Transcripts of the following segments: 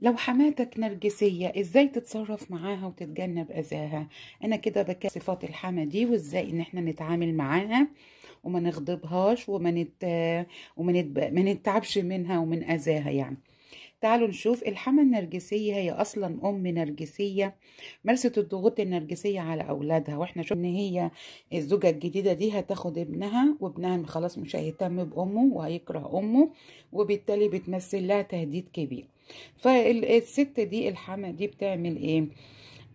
لو حماتك نرجسية ازاي تتصرف معاها وتتجنب اذاها انا كده بكى صفات الحما دي وازاي ان احنا نتعامل معاها وما نغضبهاش وما نت... وما نت... ما نتعبش منها ومن اذاها يعني تعالوا نشوف الحمى النرجسية هي أصلا أم نرجسية مارست الضغوط النرجسية على أولادها وإحنا شفنا إن هي الزوجة الجديدة دي هتاخد ابنها وابنها خلاص مش هيهتم بأمه وهيكره أمه وبالتالي بتمثل لها تهديد كبير فالست دي الحمى دي بتعمل إيه؟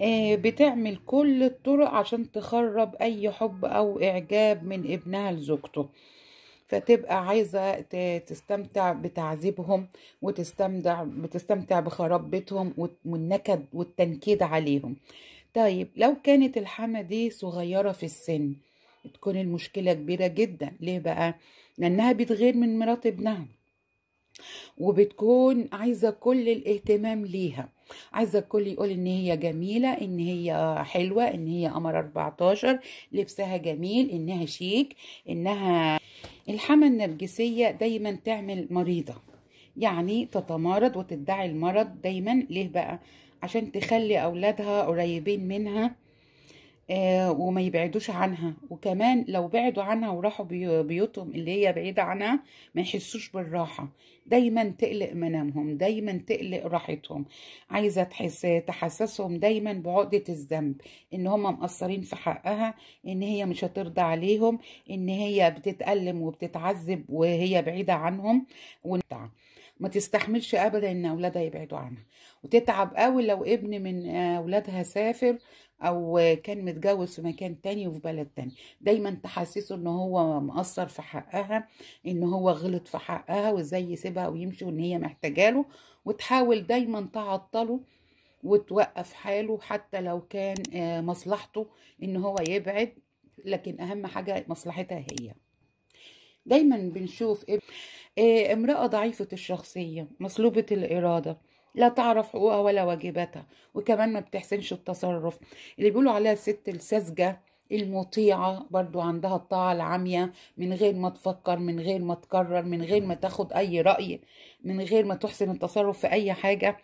آه، بتعمل كل الطرق عشان تخرب أي حب أو إعجاب من ابنها لزوجته فتبقى عايزة تستمتع بتعذيبهم وتستمتع بتستمتع بخراب بيتهم والنكد والتنكيد عليهم طيب لو كانت الحمى دي صغيرة في السن تكون المشكلة كبيرة جدا ليه بقى؟ لأنها بتغير من مرات ابنها وبتكون عايزة كل الاهتمام ليها عايزة الكل يقول ان هي جميلة ان هي حلوة ان هي قمر 14 لبسها جميل انها شيك انها الحمى النرجسية دايما تعمل مريضة يعني تتمارض وتدعي المرض دايما ليه بقى عشان تخلي أولادها قريبين منها آه، وما يبعدوش عنها وكمان لو بعدوا عنها وراحوا بيوتهم اللي هي بعيدة عنها ما يحسوش بالراحة دايما تقلق منامهم دايما تقلق راحتهم عايزة تحس تحسسهم دايما بعقدة الذنب ان هم مقصرين في حقها ان هي مش هترضى عليهم ان هي بتتألم وبتتعذب وهي بعيدة عنهم ونتعب ما تستحملش ابدا ان اولادها يبعدوا عنها وتتعب قوي لو ابن من اولادها سافر او كان متجوز في مكان تاني وفي بلد تاني دايما تحسسه ان هو مقصر في حقها ان هو غلط في حقها وازاي يسيبها ويمشي وان هي محتاجاله وتحاول دايما تعطله وتوقف حاله حتى لو كان آه، مصلحته ان هو يبعد لكن اهم حاجه مصلحتها هي دايما بنشوف ابن إيه، امرأة ضعيفة الشخصية مصلوبة الإرادة لا تعرف حقوقها ولا واجباتها وكمان ما بتحسنش التصرف اللي بيقولوا عليها الست الساذجة المطيعة برضو عندها الطاعة العامية من غير ما تفكر من غير ما تكرر من غير ما تاخد أي رأي من غير ما تحسن التصرف في أي حاجة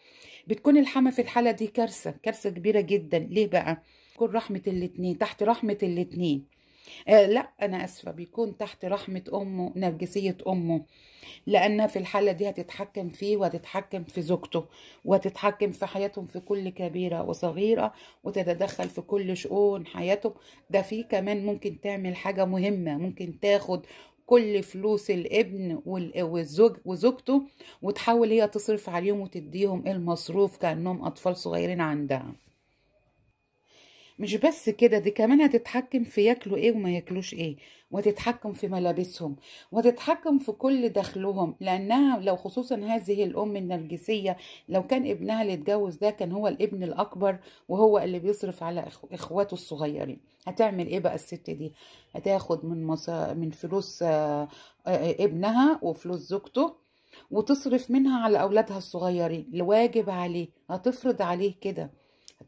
بتكون الحما في الحالة دي كارثة كارثة كبيرة جدا ليه بقى؟ تكون رحمة الاتنين تحت رحمة الاتنين آه لا انا اسفه بيكون تحت رحمه امه نرجسيه امه لان في الحاله دي هتتحكم فيه وهتتحكم في زوجته وهتتحكم في حياتهم في كل كبيره وصغيره وتتدخل في كل شؤون حياتهم ده في كمان ممكن تعمل حاجه مهمه ممكن تاخد كل فلوس الابن والزوج وزوجته وتحاول هي تصرف عليهم وتديهم المصروف كانهم اطفال صغيرين عندها مش بس كده دي كمان هتتحكم في ياكلوا ايه وما ياكلوش ايه وتتحكم في ملابسهم وتتحكم في كل دخلهم لانها لو خصوصا هذه الام النرجسيه لو كان ابنها اللي اتجوز ده كان هو الابن الاكبر وهو اللي بيصرف على اخواته الصغيرين هتعمل ايه بقى الست دي هتاخد من مصا... من فلوس آه، آه، ابنها وفلوس زوجته وتصرف منها على اولادها الصغيرين الواجب عليه هتفرض عليه كده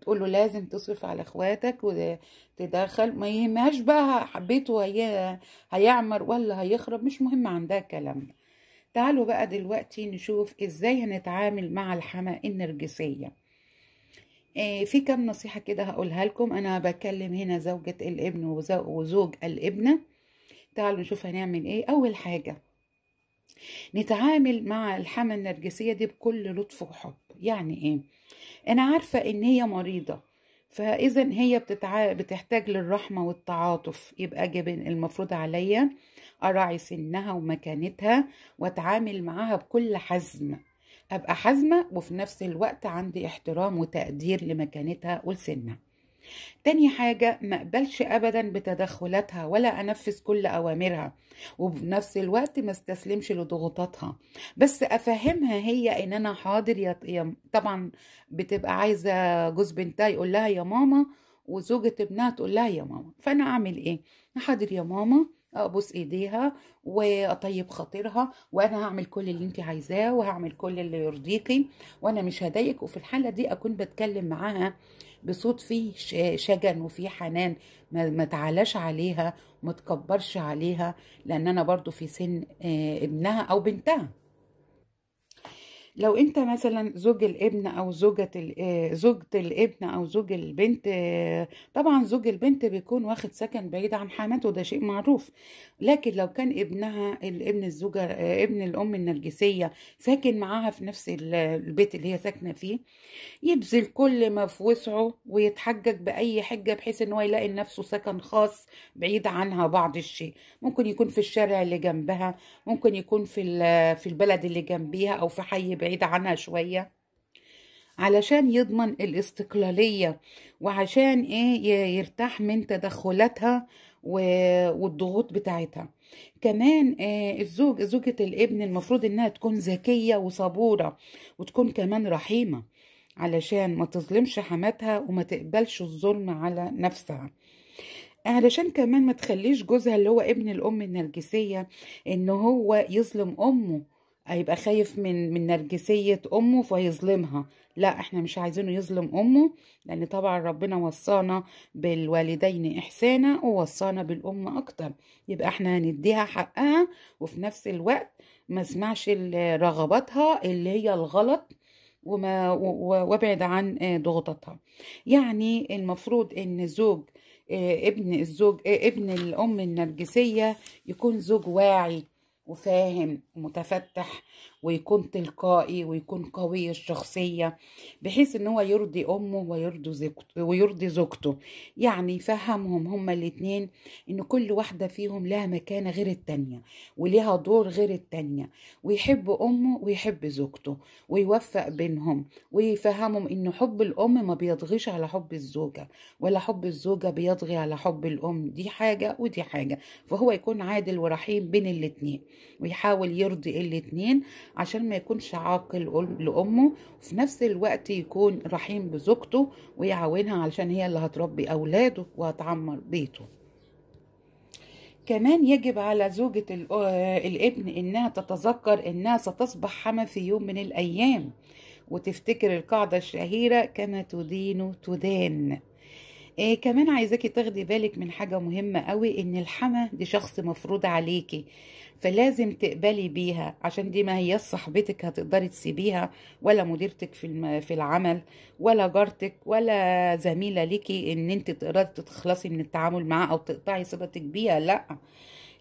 تقول له لازم تصرف على اخواتك وتدخل ما يهمهاش بقى حبيته هي هيعمر ولا هيخرب مش مهم عندها الكلام ده تعالوا بقى دلوقتي نشوف ازاي هنتعامل مع الحماء النرجسيه آه، في كام نصيحة كده هقولها لكم أنا بكلم هنا زوجة الابن وزوج الابنة تعالوا نشوف هنعمل ايه أول حاجة نتعامل مع الحمى النرجسية دي بكل لطف وحب يعني ايه انا عارفة ان هي مريضة فاذا هي بتتع... بتحتاج للرحمة والتعاطف يبقى جب المفروض عليا اراعي سنها ومكانتها واتعامل معاها بكل حزم ابقى حزمة وفي نفس الوقت عندي احترام وتقدير لمكانتها ولسنها تاني حاجة ما أقبلش أبدا بتدخلاتها ولا أنفذ كل أوامرها وبنفس الوقت ما استسلمش لضغوطاتها بس أفهمها هي إن أنا حاضر يا طبعا بتبقى عايزة جوز بنتها يقول لها يا ماما وزوجة ابنها تقول لها يا ماما فأنا أعمل إيه؟ حاضر يا ماما ابوس آه، ايديها واطيب خاطرها وانا هعمل كل اللي انت عايزاه وهعمل كل اللي يرضيكي وانا مش هضايقك وفي الحاله دي اكون بتكلم معاها بصوت فيه شجن وفيه حنان ما تعلاش عليها ما تكبرش عليها لان انا برضو في سن آه، ابنها او بنتها لو انت مثلا زوج الابن او زوجة آه، زوجة الابن او زوج البنت آه، طبعا زوج البنت بيكون واخد سكن بعيد عن حماته وده شيء معروف لكن لو كان ابنها الابن الزوجة آه، ابن الام النرجسية ساكن معاها في نفس البيت اللي هي ساكنة فيه يبذل كل ما في وسعه ويتحجج باي حجة بحيث ان هو يلاقي لنفسه سكن خاص بعيد عنها بعض الشيء ممكن يكون في الشارع اللي جنبها ممكن يكون في في البلد اللي جنبيها او في حي بعيد بعيد عنها شوية علشان يضمن الاستقلالية وعشان ايه يرتاح من تدخلاتها والضغوط بتاعتها كمان آه، الزوج زوجة الابن المفروض انها تكون ذكية وصبورة وتكون كمان رحيمة علشان ما تظلمش حماتها وما تقبلش الظلم على نفسها علشان كمان ما تخليش جوزها اللي هو ابن الام النرجسية ان هو يظلم امه هيبقى خايف من من نرجسيه امه فيظلمها لا احنا مش عايزينه يظلم امه لان طبعا ربنا وصانا بالوالدين احسانا ووصانا بالام اكتر يبقى احنا هنديها حقها وفي نفس الوقت ما اسمعش رغباتها اللي هي الغلط وما وابعد عن آه، ضغوطاتها يعني المفروض ان زوج آه، ابن الزوج آه، ابن الام النرجسيه يكون زوج واعي وفاهم ومتفتح ويكون تلقائي ويكون قوي الشخصية بحيث ان هو يرضي امه ويرضي زوجته ويرضي زوجته يعني يفهمهم هما الاتنين ان كل واحدة فيهم لها مكانة غير التانية وليها دور غير التانية ويحب امه ويحب زوجته ويوفق بينهم ويفهمهم ان حب الام ما بيطغيش على حب الزوجة ولا حب الزوجة بيطغي على حب الام دي حاجة ودي حاجة فهو يكون عادل ورحيم بين الاتنين ويحاول يرضي الاتنين عشان ما يكونش عاقل لامه وفي نفس الوقت يكون رحيم بزوجته ويعاونها علشان هي اللي هتربي اولاده وهتعمر بيته كمان يجب على زوجة آه، الابن انها تتذكر انها ستصبح حما في يوم من الايام وتفتكر القاعدة الشهيرة كما تدين تدان إيه كمان عايزاكي تاخدي بالك من حاجة مهمة قوي ان الحما دي شخص مفروض عليكي فلازم تقبلي بيها عشان دي ما هي صاحبتك هتقدري تسيبيها ولا مديرتك في في العمل ولا جارتك ولا زميله ليكي ان انت تقدري تتخلصي من التعامل معاها او تقطعي صلتك بيها لا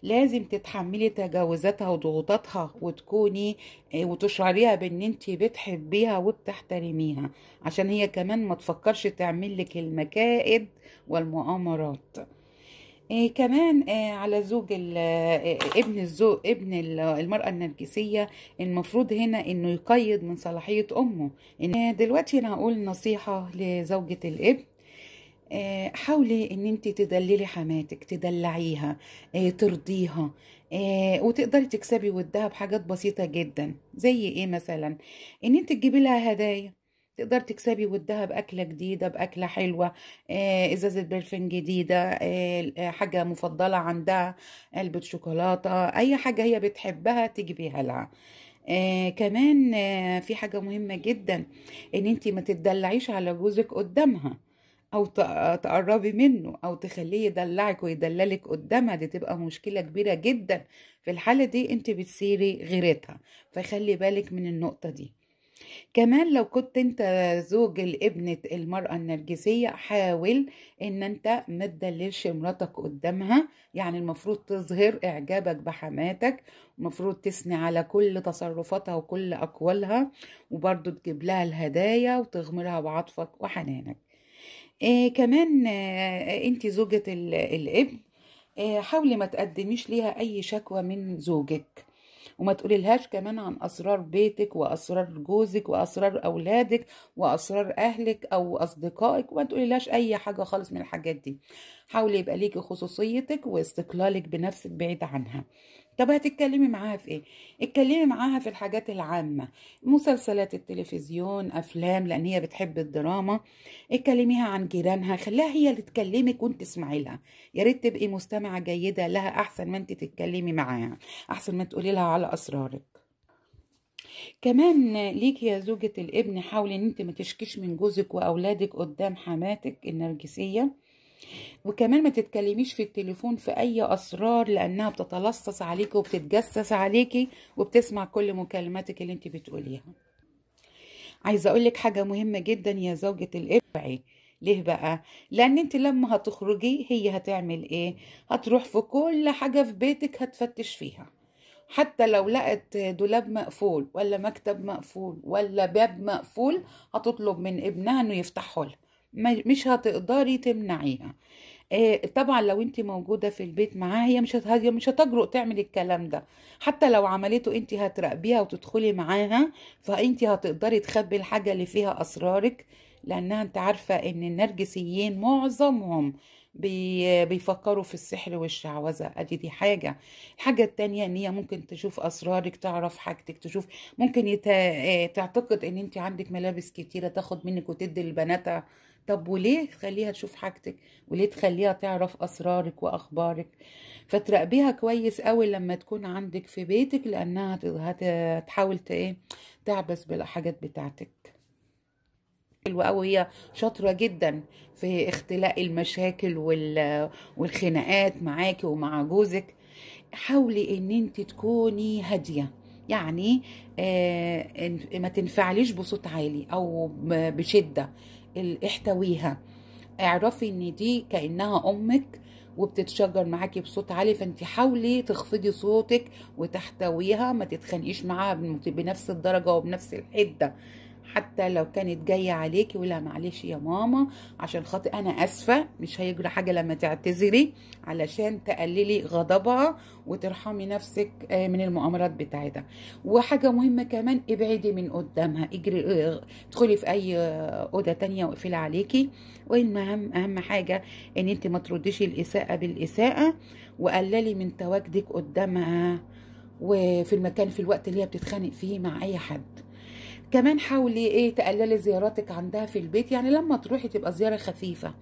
لازم تتحملي تجاوزاتها وضغوطاتها وتكوني آه، وتشعريها بان انت بتحبيها وبتحترميها عشان هي كمان ما تفكرش تعمل لك المكائد والمؤامرات إيه كمان إيه على زوج آه، آه، ابن الزوج ابن المرأة النرجسية المفروض هنا انه يقيد من صلاحية امه إن دلوقتي انا هقول نصيحة لزوجة الابن آه، حاولي ان انت تدللي حماتك تدلعيها ترضيها وتقدري تكسبي ودها بحاجات بسيطه جدا زي ايه مثلا ان انت تجيبي لها هدايا تقدر تكسبي ودها باكله جديده باكله حلوه آه، ازازه برفان جديده آه، آه، حاجه مفضله عندها علبه شوكولاته اي حاجه هي بتحبها تجيبيها لها آه كمان آه في حاجة مهمة جدا ان انت ما تتدلعيش على جوزك قدامها او تقربي منه او تخليه يدلعك ويدللك قدامها دي تبقى مشكلة كبيرة جدا في الحالة دي انت بتصيري غيرتها فخلي بالك من النقطة دي كمان لو كنت انت زوج لابنة المرأة النرجسية حاول ان انت ما تدللش مراتك قدامها يعني المفروض تظهر اعجابك بحماتك المفروض تثني على كل تصرفاتها وكل اقوالها وبرضو تجيب لها الهدايا وتغمرها بعطفك وحنانك آه كمان آه انت زوجة الابن آه حاولي ما تقدميش ليها اي شكوى من زوجك وما تقوللهاش كمان عن اسرار بيتك واسرار جوزك واسرار اولادك واسرار اهلك او اصدقائك وما تقوللهاش اي حاجه خالص من الحاجات دي حاولي يبقى ليكي خصوصيتك واستقلالك بنفسك بعيد عنها طب هتتكلمي معاها في ايه اتكلمي معاها في الحاجات العامه مسلسلات التلفزيون افلام لان هي بتحب الدراما اتكلميها عن جيرانها خليها هي اللي تكلمك وانت تسمعي لها يا ريت تبقي مستمعه جيده لها احسن ما انت تتكلمي معاها احسن ما تقولي لها على اسرارك كمان ليك يا زوجة الابن حاولي ان انت ما تشكيش من جوزك واولادك قدام حماتك النرجسية وكمان ما تتكلميش في التليفون في اي اسرار لانها بتتلصص عليكي وبتتجسس عليكي وبتسمع كل مكالماتك اللي انت بتقوليها عايزه اقول لك حاجه مهمه جدا يا زوجة الابعي ليه بقى لان انت لما هتخرجي هي هتعمل ايه هتروح في كل حاجه في بيتك هتفتش فيها حتى لو لقت دولاب مقفول ولا مكتب مقفول ولا باب مقفول هتطلب من ابنها انه يفتحه لها مش هتقدري تمنعيها آه، طبعا لو انت موجوده في البيت معاها هي مش هي مش هتجرؤ تعمل الكلام ده حتى لو عملته انت هتراقبيها وتدخلي معاها فانت هتقدري تخبي الحاجه اللي فيها اسرارك لانها انت عارفه ان النرجسيين معظمهم بيفكروا في السحر والشعوذه ادي دي حاجه الحاجه التانية ان هي ممكن تشوف اسرارك تعرف حاجتك تشوف ممكن يت... آه، تعتقد ان انت عندك ملابس كتيره تاخد منك وتدي لبناتها طب وليه تخليها تشوف حاجتك وليه تخليها تعرف اسرارك واخبارك فتراقبيها كويس قوي لما تكون عندك في بيتك لانها هتحاول ايه تعبس بالحاجات بتاعتك حلوه قوي هي شاطره جدا في اختلاق المشاكل والخناقات معاكي ومع جوزك حاولي ان انت تكوني هاديه يعني آه، ما تنفعليش بصوت عالي او بشده احتويها اعرفي ان دي كانها امك وبتتشجر معاكي بصوت عالي فانت حاولي تخفضي صوتك وتحتويها ما تتخانقيش معاها بنفس الدرجه وبنفس الحده حتى لو كانت جايه عليكي ولا معلش يا ماما عشان خاطر انا اسفه مش هيجرى حاجه لما تعتذري علشان تقللي غضبها وترحمي نفسك آه، من المؤامرات بتاعتها وحاجه مهمه كمان ابعدي من قدامها اجري آه، ادخلي في اي آه، اوضه تانية واقفلي عليكي والمهم اهم حاجه ان انت ما ترديش الاساءه بالاساءه وقللي من تواجدك قدامها وفي المكان في الوقت اللي هي بتتخانق فيه مع اي حد كمان حاولي ايه تقللي زياراتك عندها في البيت يعني لما تروحي تبقى زياره خفيفه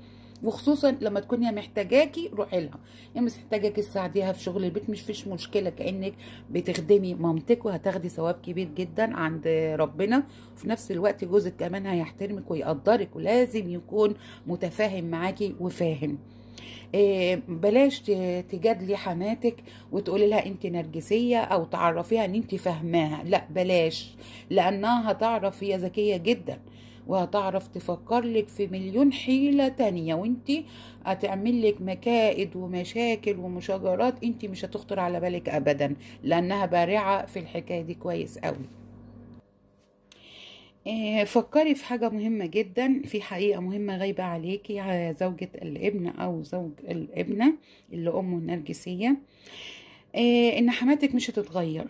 وخصوصا لما تكوني محتاجاكي روحي لها يعني مش محتاجاكي تساعديها في شغل البيت مش فيش مشكله كانك بتخدمي مامتك وهتاخدي ثواب كبير جدا عند ربنا وفي نفس الوقت جوزك كمان هيحترمك ويقدرك ولازم يكون متفاهم معاكي وفاهم إيه، بلاش تجادلي حماتك وتقولي لها انت نرجسيه او تعرفيها ان انت فاهماها لا بلاش لانها هتعرف هي ذكيه جدا وهتعرف تفكر لك في مليون حيلة تانية وانت هتعمل لك مكائد ومشاكل ومشاجرات انت مش هتخطر على بالك ابدا لانها بارعة في الحكاية دي كويس قوي آه، فكري في حاجة مهمة جدا في حقيقة مهمة غايبة عليكي على زوجة الابن أو زوج الابنة اللي أمه النرجسية آه، إن حماتك مش هتتغير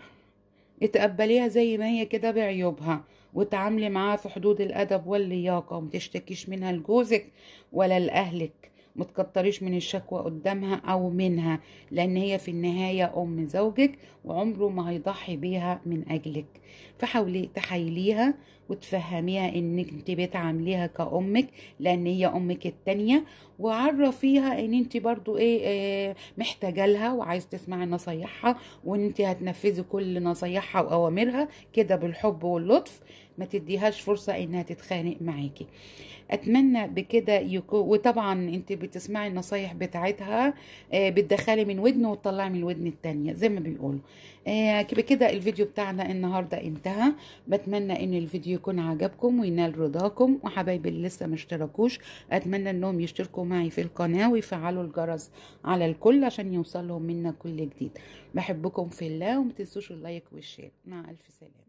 اتقبليها زي ما هي كده بعيوبها وتعاملي معاها في حدود الأدب واللياقة ومتشتكيش منها لجوزك ولا لأهلك ما تكتريش من الشكوى قدامها او منها لان هي في النهايه ام زوجك وعمره ما هيضحي بيها من اجلك فحاولي تحايليها وتفهميها انك انت بتعامليها كامك لان هي امك التانية وعرفيها ان انت برضو ايه, إيه محتاجه لها وعايز تسمعي نصايحها وان انت هتنفذي كل نصايحها واوامرها كده بالحب واللطف ما تديهاش فرصة انها تتخانق معاكي اتمنى بكده يكون وطبعا انت بتسمعي النصايح بتاعتها آه، بتدخلي من ودن وتطلعي من الودن التانية زي ما بيقولوا آه، بكده الفيديو بتاعنا النهاردة انتهى بتمنى ان الفيديو يكون عجبكم وينال رضاكم وحبايبي اللي لسه مشتركوش اتمنى انهم يشتركوا معي في القناة ويفعلوا الجرس على الكل عشان يوصلهم منا كل جديد بحبكم في الله ومتنسوش اللايك والشير مع الف سلامة